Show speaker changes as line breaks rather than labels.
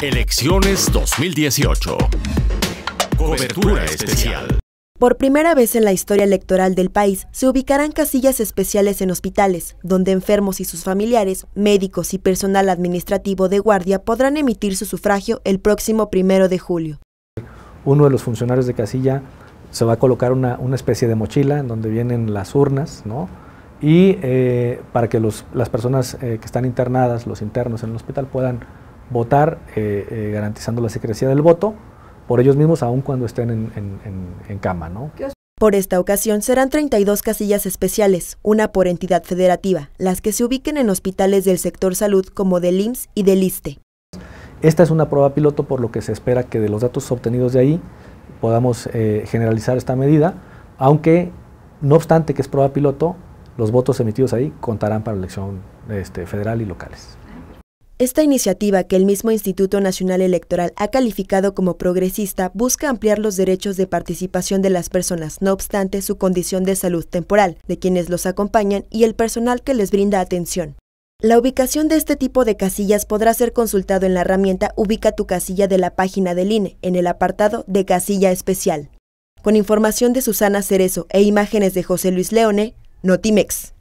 Elecciones 2018. Cobertura especial.
Por primera vez en la historia electoral del país, se ubicarán casillas especiales en hospitales, donde enfermos y sus familiares, médicos y personal administrativo de guardia podrán emitir su sufragio el próximo primero de julio.
Uno de los funcionarios de casilla se va a colocar una, especie de mochila en donde vienen las urnas, ¿no? Y eh, para que las personas eh, que están internadas, los internos en el hospital, puedan votar eh, eh, garantizando la secrecía del voto por ellos mismos, aun cuando estén en, cama.
Por esta ocasión serán 32 casillas especiales, una por entidad federativa, las que se ubiquen en hospitales del sector salud como del IMSS y del ISTE.
Esta es una prueba piloto por lo que se espera que de los datos obtenidos de ahí podamos eh, generalizar esta medida, aunque no obstante que es prueba piloto, los votos emitidos ahí contarán para elección este, federal y locales.
Esta iniciativa, que el mismo Instituto Nacional Electoral ha calificado como progresista, busca ampliar los derechos de participación de las personas, no obstante su condición de salud temporal, de quienes los acompañan y el personal que les brinda atención. La ubicación de este tipo de casillas podrá ser consultado en la herramienta Ubica tu casilla de la página del INE, en el apartado de casilla especial. Con información de Susana Cerezo e imágenes de José Luis Leone, Notimex.